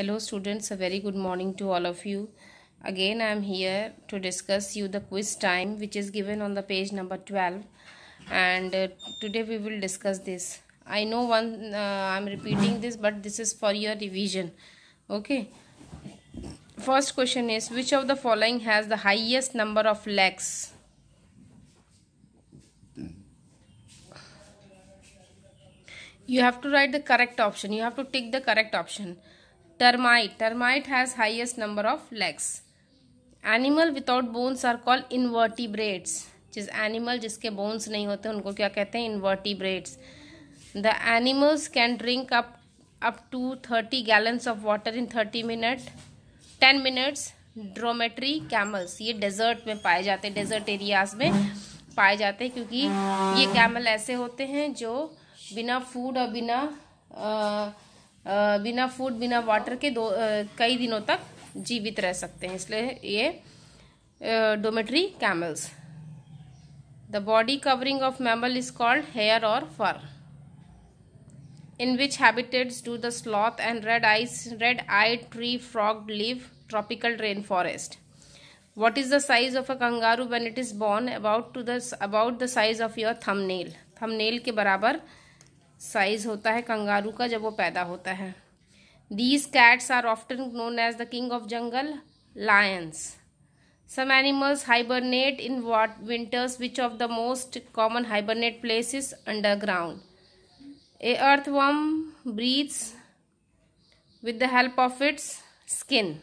hello students a very good morning to all of you again i am here to discuss you the quiz time which is given on the page number 12 and uh, today we will discuss this i know one uh, i'm repeating this but this is for your revision okay first question is which of the following has the highest number of legs you have to write the correct option you have to tick the correct option termite termite has highest number of legs animal without bones are called invertebrates जिस animal जिसके bones नहीं होते उनको क्या कहते हैं invertebrates the animals can drink up up to 30 gallons of water in 30 minute 10 minutes dromedary camels ये desert में पाए जाते हैं डेजर्ट एरियाज में पाए जाते हैं क्योंकि ये कैमल ऐसे होते हैं जो बिना फूड और बिना आ, बिना फूड बिना वाटर के दो कई दिनों तक जीवित रह सकते हैं इसलिए ये dromedary camels the body covering of mammal is called hair और fur in which habitats do the sloth and red eyes red eye tree frog live tropical rain forest what is the size of a kangaroo when it is born about to the about the size of your thumb nail thumb nail के बराबर size होता है kangaroo का जब वो पैदा होता है these cats are often known as the king of jungle lions some animals hibernate in what winters which of the most common hibernate places underground a earthworm breathes with the help of its skin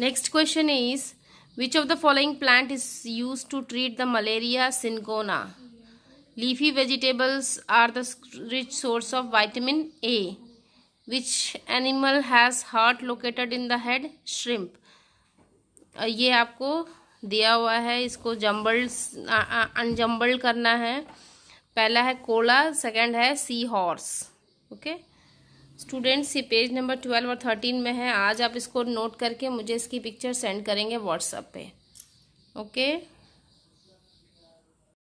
next question is which of the following plant is use to treat the malaria cinchona leafy vegetables are the rich source of vitamin a which animal has heart located in the head shrimp ये आपको दिया हुआ है इसको jumbled अनजम्बल्ड करना है पहला है कोला सेकंड है सी हॉर्स ओके स्टूडेंट्स ये पेज नंबर ट्वेल्व और थर्टीन में है आज आप इसको नोट करके मुझे इसकी पिक्चर सेंड करेंगे व्हाट्सएप पे ओके okay?